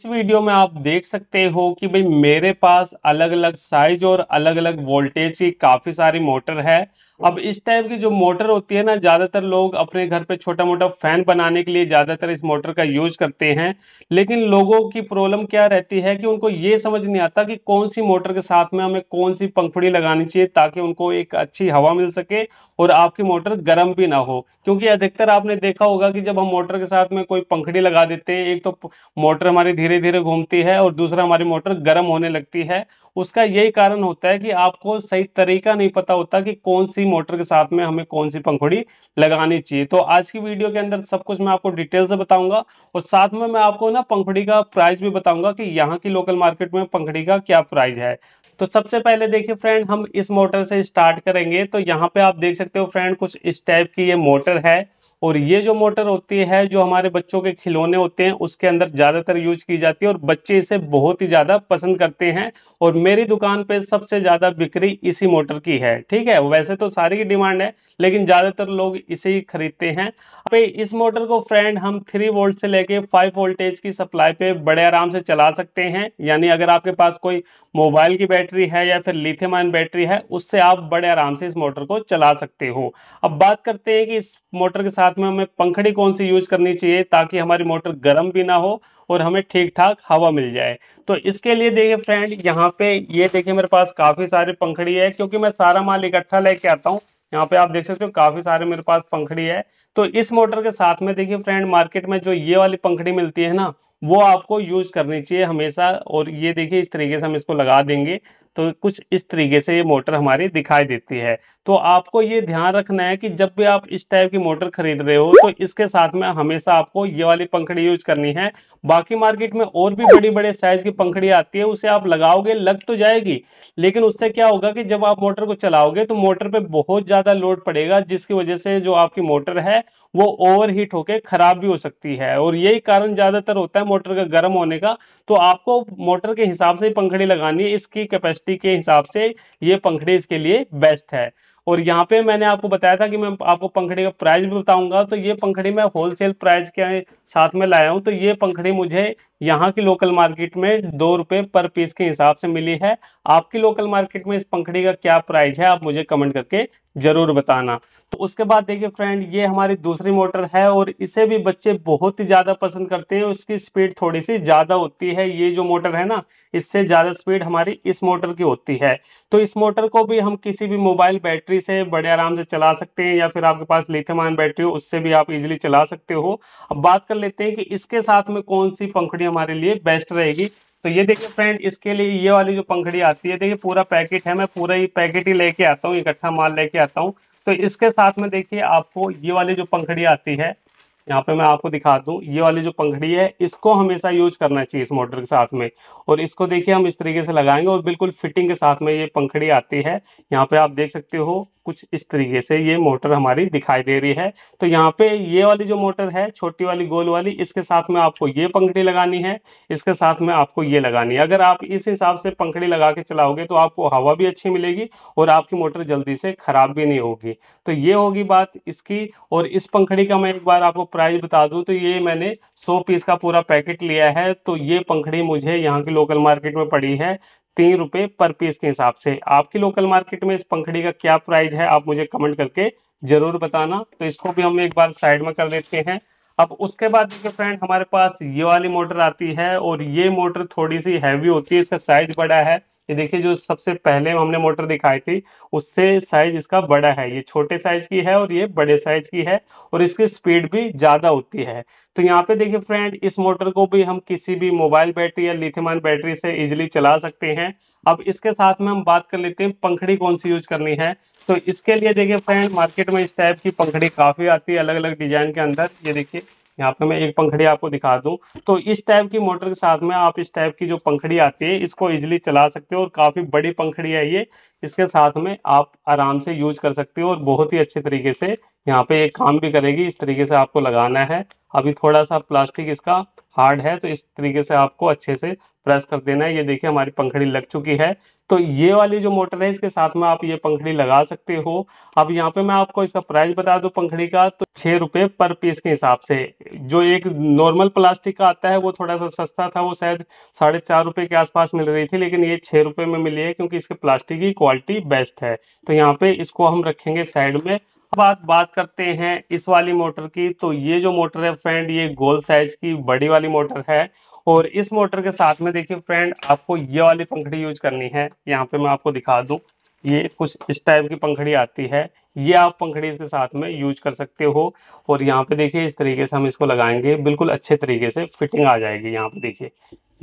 इस वीडियो में आप देख सकते हो कि भाई मेरे पास अलग अलग साइज और अलग अलग वोल्टेज की काफ़ी सारी मोटर है अब इस टाइप की जो मोटर होती है ना ज़्यादातर लोग अपने घर पे छोटा मोटा फ़ैन बनाने के लिए ज़्यादातर इस मोटर का यूज करते हैं लेकिन लोगों की प्रॉब्लम क्या रहती है कि उनको ये समझ नहीं आता कि कौन सी मोटर के साथ में हमें कौन सी पंखुड़ी लगानी चाहिए ताकि उनको एक अच्छी हवा मिल सके और आपकी मोटर गर्म भी ना हो क्योंकि अधिकतर आपने देखा होगा कि जब हम मोटर के साथ में कोई पंखड़ी लगा देते हैं एक तो मोटर हमारी धीरे धीरे धीरे घूमती है और दूसरा हमारी मोटर गर्म होने लगती है उसका यही कारण होता है कि आपको सही तरीका नहीं पता होता कि कौन सी मोटर के साथ में हमें कौन सी पंखुड़ी लगानी चाहिए तो आज की वीडियो के अंदर सब कुछ मैं आपको डिटेल से बताऊंगा और साथ में मैं आपको ना पंखुड़ी का प्राइस भी बताऊंगा कि यहाँ की लोकल मार्केट में पंखुड़ी का क्या प्राइस है तो सबसे पहले देखिए फ्रेंड हम इस मोटर से स्टार्ट करेंगे तो यहाँ पे आप देख सकते हो फ्रेंड कुछ इस टाइप की ये मोटर है और ये जो मोटर होती है जो हमारे बच्चों के खिलौने होते हैं उसके अंदर ज़्यादातर यूज की जाती है और बच्चे इसे बहुत ही ज़्यादा पसंद करते हैं और मेरी दुकान पर सबसे ज़्यादा बिक्री इसी मोटर की है ठीक है वैसे तो सारी की डिमांड है लेकिन ज़्यादातर लोग इसे ही खरीदते हैं अब इस मोटर को फ्रेंड हम थ्री वोल्ट से लेके फाइव वोल्टेज की सप्लाई पे बड़े आराम से चला सकते हैं यानी अगर आपके पास कोई मोबाइल की बैटरी है या फिर लिथेमाइन बैटरी है उससे आप बड़े आराम से इस मोटर को चला सकते हो अब बात करते हैं कि इस मोटर के साथ साथ में हमें पंखड़ी कौन सी यूज करनी चाहिए ताकि हमारी मोटर गर्म भी ना हो और हमें ठीक ठाक हवा मिल जाए तो इसके लिए देखिए फ्रेंड यहाँ पे ये देखिए मेरे पास काफ़ी सारी पंखड़ी है क्योंकि मैं सारा माल इकट्ठा लेके आता हूँ यहाँ पे आप देख सकते हो काफी सारे मेरे पास पंखड़ी है तो इस मोटर के साथ में देखिए फ्रेंड मार्केट में जो ये वाली पंखड़ी मिलती है ना वो आपको यूज़ करनी चाहिए हमेशा और ये देखिए इस तरीके से हम इसको लगा देंगे तो कुछ इस तरीके से ये मोटर हमारी दिखाई देती है तो आपको ये ध्यान रखना है कि जब भी आप इस टाइप की मोटर खरीद रहे हो तो इसके साथ में हमेशा आपको ये वाली पंखड़ी यूज करनी है बाकी मार्केट में और भी बड़ी बड़े साइज की पंखड़ी आती है उसे आप लगाओगे लग तो जाएगी लेकिन उससे क्या होगा कि जब आप मोटर को चलाओगे तो मोटर पर बहुत ज़्यादा लोड पड़ेगा जिसकी वजह से जो आपकी मोटर है वो ओवर हीट होकर खराब भी हो सकती है और यही कारण ज़्यादातर होता है मोटर का गर्म होने का तो आपको मोटर के हिसाब से पंखड़ी लगानी है इसकी कैपेसिटी के हिसाब से ये पंखड़ी इसके लिए बेस्ट है और यहाँ पे मैंने आपको बताया था कि मैं आपको पंखड़ी का प्राइस भी बताऊंगा तो ये पंखड़ी मैं होलसेल प्राइस के साथ में लाया हूँ तो ये पंखड़ी मुझे यहाँ की लोकल मार्केट में दो रुपये पर पीस के हिसाब से मिली है आपकी लोकल मार्केट में इस पंखड़ी का क्या प्राइस है आप मुझे कमेंट करके जरूर बताना तो उसके बाद देखिए फ्रेंड ये हमारी दूसरी मोटर है और इसे भी बच्चे बहुत ही ज़्यादा पसंद करते हैं उसकी स्पीड थोड़ी सी ज़्यादा होती है ये जो मोटर है ना इससे ज़्यादा स्पीड हमारी इस मोटर की होती है तो इस मोटर को भी हम किसी भी मोबाइल बैटरी बैटरी से बड़े आराम से चला सकते हैं या फिर आपके पास लिथियम आयन बैटरी हो उससे भी आप इजीली चला सकते हो अब बात कर लेते हैं कि इसके साथ में कौन सी पंखड़ी हमारे लिए बेस्ट रहेगी तो ये देखिए फ्रेंड इसके लिए ये वाली जो पंखड़ी आती है देखिए पूरा पैकेट है मैं पूरा ही पैकेट ही लेके आता हूँ इकट्ठा माल लेके आता हूँ तो इसके साथ में देखिए आपको ये वाली जो पंखड़ी आती है यहाँ पे मैं आपको दिखा दू ये वाली जो पंखड़ी है इसको हमेशा यूज करना चाहिए इस मोटर के साथ में और इसको देखिए हम इस तरीके से लगाएंगे और बिल्कुल फिटिंग के साथ में ये पंखड़ी आती है यहाँ पे आप देख सकते हो कुछ इस तरीके से ये मोटर हमारी दिखाई दे रही है तो यहाँ पे ये वाली जो मोटर है छोटी वाली गोल वाली इसके साथ में आपको ये पंखड़ी लगानी है इसके साथ में आपको ये लगानी है अगर आप इस हिसाब से पंखड़ी लगा के चलाओगे तो आपको हवा भी अच्छी मिलेगी और आपकी मोटर जल्दी से खराब भी नहीं होगी तो ये होगी बात इसकी और इस पंखड़ी का मैं एक बार आपको प्राइस बता दूँ तो ये मैंने सौ पीस का पूरा पैकेट लिया है तो ये पंखड़ी मुझे यहाँ की लोकल मार्केट में पड़ी है तीन रुपए पर पीस के हिसाब से आपकी लोकल मार्केट में इस पंखड़ी का क्या प्राइस है आप मुझे कमेंट करके जरूर बताना तो इसको भी हम एक बार साइड में कर देते हैं अब उसके बाद देखिए फ्रेंड हमारे पास ये वाली मोटर आती है और ये मोटर थोड़ी सी हैवी होती है इसका साइज बड़ा है ये देखिए जो सबसे पहले हमने मोटर दिखाई थी उससे साइज इसका बड़ा है ये छोटे साइज की है और ये बड़े साइज की है और इसकी स्पीड भी ज़्यादा होती है तो यहाँ पे देखिए फ्रेंड इस मोटर को भी हम किसी भी मोबाइल बैटरी या लिथियमान बैटरी से इजिली चला सकते हैं अब इसके साथ में हम बात कर लेते हैं पंखड़ी कौन सी यूज करनी है तो इसके लिए देखिए फ्रेंड मार्केट में इस टाइप की पंखड़ी काफ़ी आती है अलग अलग डिजाइन के अंदर ये देखिए यहाँ पे मैं एक पंखड़ी आपको दिखा दूं तो इस टाइप की मोटर के साथ में आप इस टाइप की जो पंखड़ी आती है इसको इजिली चला सकते हो और काफ़ी बड़ी पंखड़ी है ये इसके साथ में आप आराम से यूज कर सकते हो और बहुत ही अच्छे तरीके से यहाँ पे ये काम भी करेगी इस तरीके से आपको लगाना है अभी थोड़ा सा प्लास्टिक इसका हार्ड है तो इस तरीके से आपको अच्छे से प्रेस कर देना है ये देखिए हमारी पंखड़ी लग चुकी है तो ये वाली जो मोटर है इसके साथ में आप ये पंखड़ी लगा सकते हो अब यहाँ पे मैं आपको इसका प्राइस बता दूँ पंखड़ी का तो छः रुपये पर पीस के हिसाब से जो एक नॉर्मल प्लास्टिक का आता है वो थोड़ा सा सस्ता था वो शायद साढ़े चार रुपये के आसपास मिल रही थी लेकिन ये छः रुपये में मिली है क्योंकि इसके प्लास्टिक की क्वालिटी बेस्ट है तो यहाँ पे इसको हम रखेंगे साइड में अब आप बात करते हैं इस वाली मोटर की तो ये जो मोटर है फ्रेंड ये गोल साइज की बड़ी वाली मोटर है और इस मोटर के साथ में देखिए फ्रेंड आपको ये वाली पंखड़ी यूज करनी है यहाँ पे मैं आपको दिखा दूँ ये कुछ इस टाइप की पंखड़ी आती है ये आप पंखड़ी इसके साथ में यूज कर सकते हो और यहाँ पे देखिए इस तरीके से हम इसको लगाएंगे बिल्कुल अच्छे तरीके से फिटिंग आ जाएगी यहाँ पे देखिए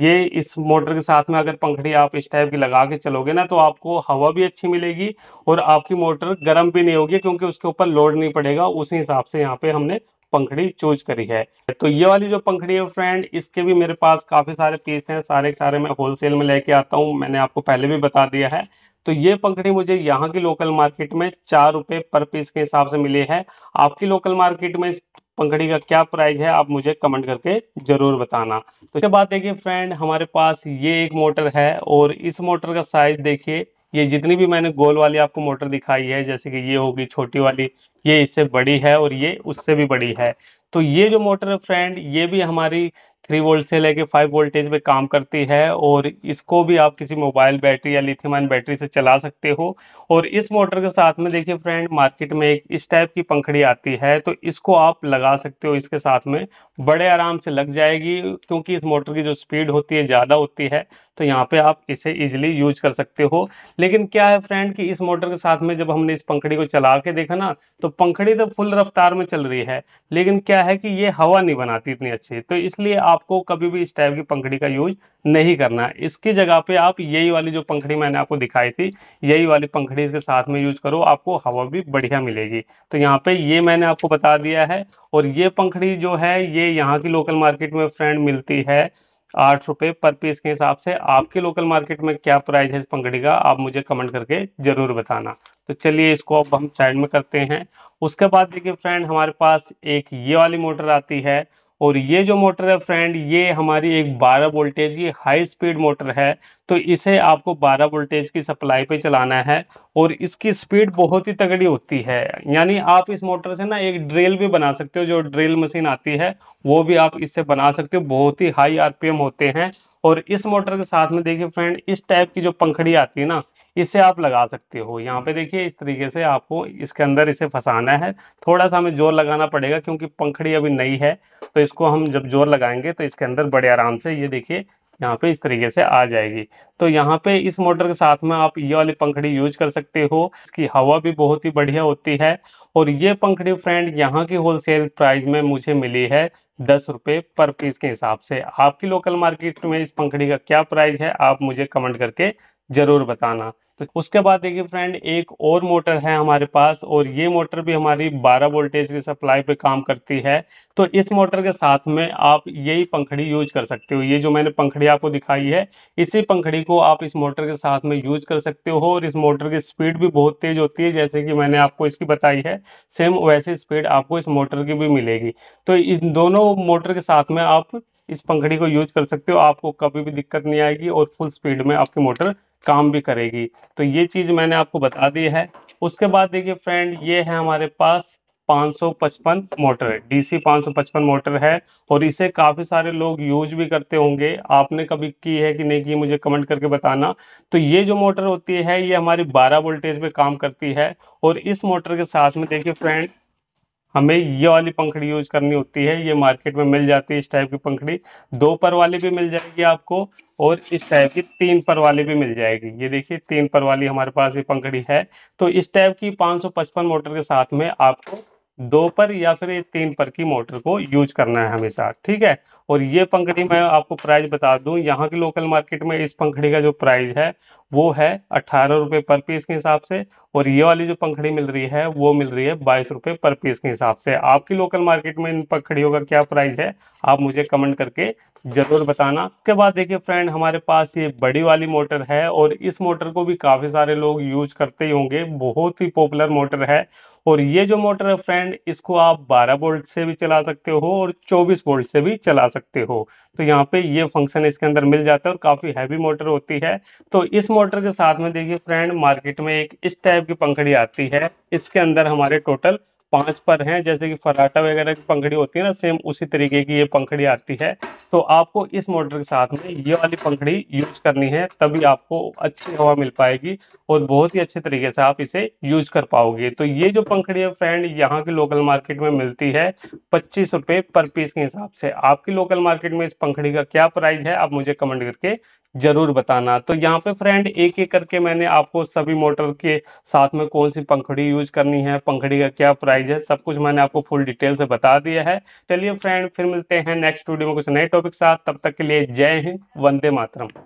ये इस मोटर के साथ में अगर पंखड़ी आप इस टाइप की लगा के चलोगे ना तो आपको हवा भी अच्छी मिलेगी और आपकी मोटर गर्म भी नहीं होगी क्योंकि उसके ऊपर लोड नहीं पड़ेगा उसी हिसाब से यहाँ पे हमने पंखड़ी चूज करी है तो ये वाली जो पंखड़ी है फ्रेंड इसके भी मेरे पास काफ़ी सारे पीस हैं सारे सारे मैं होलसेल में लेके आता हूँ मैंने आपको पहले भी बता दिया है तो ये पंखड़ी मुझे यहाँ की लोकल मार्केट में चार रुपए पर पीस के हिसाब से मिली है आपकी लोकल मार्केट में इस पंखड़ी का क्या प्राइस है आप मुझे कमेंट करके ज़रूर बताना तो इसके बात देखिए फ्रेंड हमारे पास ये एक मोटर है और इस मोटर का साइज़ देखिए ये जितनी भी मैंने गोल वाली आपको मोटर दिखाई है जैसे कि ये होगी छोटी वाली ये इससे बड़ी है और ये उससे भी बड़ी है तो ये जो मोटर है फ्रेंड ये भी हमारी थ्री वोल्ट से लेके फाइव वोल्टेज पे काम करती है और इसको भी आप किसी मोबाइल बैटरी या लिथियम आयन बैटरी से चला सकते हो और इस मोटर के साथ में देखिए फ्रेंड मार्केट में एक इस टाइप की पंखड़ी आती है तो इसको आप लगा सकते हो इसके साथ में बड़े आराम से लग जाएगी क्योंकि इस मोटर की जो स्पीड होती है ज़्यादा होती है तो यहाँ पे आप इसे इजिली यूज कर सकते हो लेकिन क्या है फ्रेंड कि इस मोटर के साथ में जब हमने इस पंखड़ी को चला के देखा ना तो पंखड़ी तो फुल रफ्तार में चल रही है लेकिन क्या क्या है कि ये हवा नहीं बनाती इतनी अच्छी तो इसलिए आपको कभी भी इस टाइप की पंखड़ी का यूज नहीं करना इसकी जगह पे आप यही वाली जो पंखड़ी मैंने आपको दिखाई थी यही वाली पंखड़ी इसके साथ में यूज करो आपको हवा भी बढ़िया मिलेगी तो यहाँ पे ये मैंने आपको बता दिया है और ये पंखड़ी जो है ये यहाँ की लोकल मार्केट में फ्रेंड मिलती है आठ रुपये पर पीस के हिसाब से आपके लोकल मार्केट में क्या प्राइस है इस पंखड़ी का आप मुझे कमेंट करके ज़रूर बताना तो चलिए इसको अब हम साइड में करते हैं उसके बाद देखिए फ्रेंड हमारे पास एक ये वाली मोटर आती है और ये जो मोटर है फ्रेंड ये हमारी एक 12 वोल्टेज की हाई स्पीड मोटर है तो इसे आपको 12 वोल्टेज की सप्लाई पे चलाना है और इसकी स्पीड बहुत ही तगड़ी होती है यानी आप इस मोटर से ना एक ड्रिल भी बना सकते हो जो ड्रिल मशीन आती है वो भी आप इससे बना सकते हो बहुत ही हाई आरपीएम होते हैं और इस मोटर के साथ में देखिए फ्रेंड इस टाइप की जो पंखड़ी आती है ना इसे आप लगा सकते हो यहाँ पे देखिए इस तरीके से आपको इसके अंदर इसे फंसाना है थोड़ा सा हमें जोर लगाना पड़ेगा क्योंकि पंखड़ी अभी नई है तो इसको हम जब जोर लगाएंगे तो इसके अंदर बड़े आराम से ये देखिए यहाँ पे इस तरीके से आ जाएगी तो यहाँ पे इस मोटर के साथ में आप ये वाली पंखड़ी यूज कर सकते हो इसकी हवा भी बहुत ही बढ़िया होती है और ये पंखड़ी फ्रेंड यहाँ की होलसेल प्राइस में मुझे मिली है दस रुपये पर पीस के हिसाब से आपकी लोकल मार्केट में इस पंखड़ी का क्या प्राइस है आप मुझे कमेंट करके ज़रूर बताना तो उसके बाद देखिए फ्रेंड एक और मोटर है हमारे पास और ये मोटर भी हमारी 12 वोल्टेज की सप्लाई पे काम करती है तो इस मोटर के साथ में आप यही पंखड़ी यूज कर सकते हो ये जो मैंने पंखड़ी आपको दिखाई है इसी पंखड़ी को आप इस मोटर के साथ में यूज कर सकते हो और इस मोटर की स्पीड भी बहुत तेज होती है जैसे कि मैंने आपको इसकी बताई है सेम वैसी स्पीड आपको इस मोटर की भी मिलेगी तो इन दोनों मोटर के साथ में आप इस पंखड़ी को यूज कर सकते हो आपको कभी भी दिक्कत नहीं आएगी और फुल स्पीड में आपकी मोटर काम भी करेगी तो ये चीज़ मैंने आपको बता दी है उसके बाद देखिए फ्रेंड ये है हमारे पास 555 मोटर है डीसी 555 मोटर है और इसे काफ़ी सारे लोग यूज भी करते होंगे आपने कभी की है कि नहीं की मुझे कमेंट करके बताना तो ये जो मोटर होती है ये हमारी 12 वोल्टेज पे काम करती है और इस मोटर के साथ में देखिए फ्रेंड हमें ये वाली पंखड़ी यूज करनी होती है ये मार्केट में मिल जाती है इस टाइप की पंखड़ी दो पर वाली भी मिल जाएगी आपको और इस टाइप की तीन पर वाली भी मिल जाएगी ये देखिए तीन पर वाली हमारे पास ये पंखड़ी है तो इस टाइप की 555 मोटर के साथ में आपको दो पर या फिर तीन पर की मोटर को यूज करना है हमेशा ठीक है और ये पंखड़ी मैं आपको प्राइस बता दूं यहाँ की लोकल मार्केट में इस पंखड़ी का जो प्राइस है वो है अट्ठारह रुपये पर पीस के हिसाब से और ये वाली जो पंखड़ी मिल रही है वो मिल रही है बाईस रुपये पर पीस के हिसाब से आपकी लोकल मार्केट में इन पंखड़ियों का क्या प्राइस है आप मुझे कमेंट करके ज़रूर बताना उसके बाद देखिए फ्रेंड हमारे पास ये बड़ी वाली मोटर है और इस मोटर को भी काफ़ी सारे लोग यूज करते ही होंगे बहुत ही पॉपुलर मोटर है और ये जो मोटर है फ्रेंड इसको आप 12 वोल्ट से भी चला सकते हो और 24 वोल्ट से भी चला सकते हो तो यहाँ पे ये फंक्शन इसके अंदर मिल जाता है और काफ़ी हैवी मोटर होती है तो इस मोटर के साथ में देखिए फ्रेंड मार्केट में एक इस टाइप की पंखड़ी आती है इसके अंदर हमारे टोटल पांच पर हैं जैसे कि फराटा वगैरह की पंखड़ी होती है ना सेम उसी तरीके की ये पंखड़ी आती है तो आपको इस मोटर के साथ में ये वाली पंखड़ी यूज करनी है तभी आपको अच्छी हवा मिल पाएगी और बहुत ही अच्छे तरीके से आप इसे यूज कर पाओगे तो ये जो पंखड़ी है फ्रेंड यहाँ की लोकल मार्केट में मिलती है पच्चीस पर पीस के हिसाब से आपकी लोकल मार्केट में इस पंखड़ी का क्या प्राइस है आप मुझे कमेंट करके जरूर बताना तो यहाँ पे फ्रेंड एक एक करके मैंने आपको सभी मोटर के साथ में कौन सी पंखड़ी यूज करनी है पंखड़ी का क्या प्राइस है सब कुछ मैंने आपको फुल डिटेल से बता दिया है चलिए फ्रेंड फिर मिलते हैं नेक्स्ट वीडियो में कुछ नए टॉपिक साथ तब तक के लिए जय हिंद वंदे मातरम